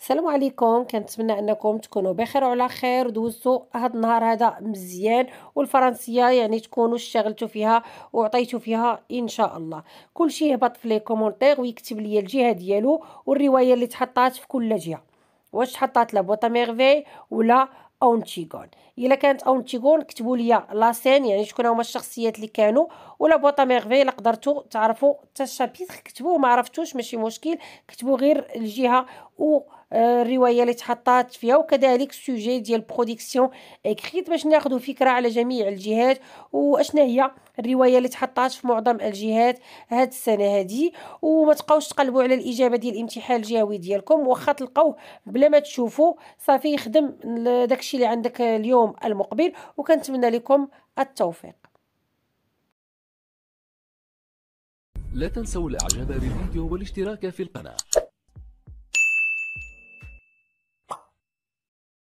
السلام عليكم كنتمنى انكم تكونوا بخير وعلى خير ودوزتوا هذا النهار هذا مزيان والفرنسيه يعني تكونوا اشتغلتوا فيها وعطيتوا فيها ان شاء الله كل شيء يهبط في لي كومونتير ويكتب لي الجهه ديالو والروايه اللي تحطات في كل جهه واش تحطات لا بوطا ميرفي ولا اونتيغون الا كانت اونتيغون كتبوا لي لاسين يعني شكون هما الشخصيات اللي كانوا ولا بوطا ميرفي الا قدرتوا تعرفوا حتى الشابيتر كتبوه ما عرفتوش ماشي مشكل كتبوا غير الجهه و الروايه آه، اللي تحطات فيها وكذلك السوجي ديال برودكسيون اكريت باش ناخذوا فكره على جميع الجهات واشنا هي الروايه اللي تحطات في معظم الجهات هاد السنه هادي وما تبقاوش تقلبوا على الاجابه ديال الامتحان الجهوي ديالكم واخا تلقوه بلا ما تشوفوا صافي يخدم داكشي اللي عندك اليوم المقبل وكنتمنى لكم التوفيق لا تنسوا الاعجاب بالفيديو والاشتراك في القناه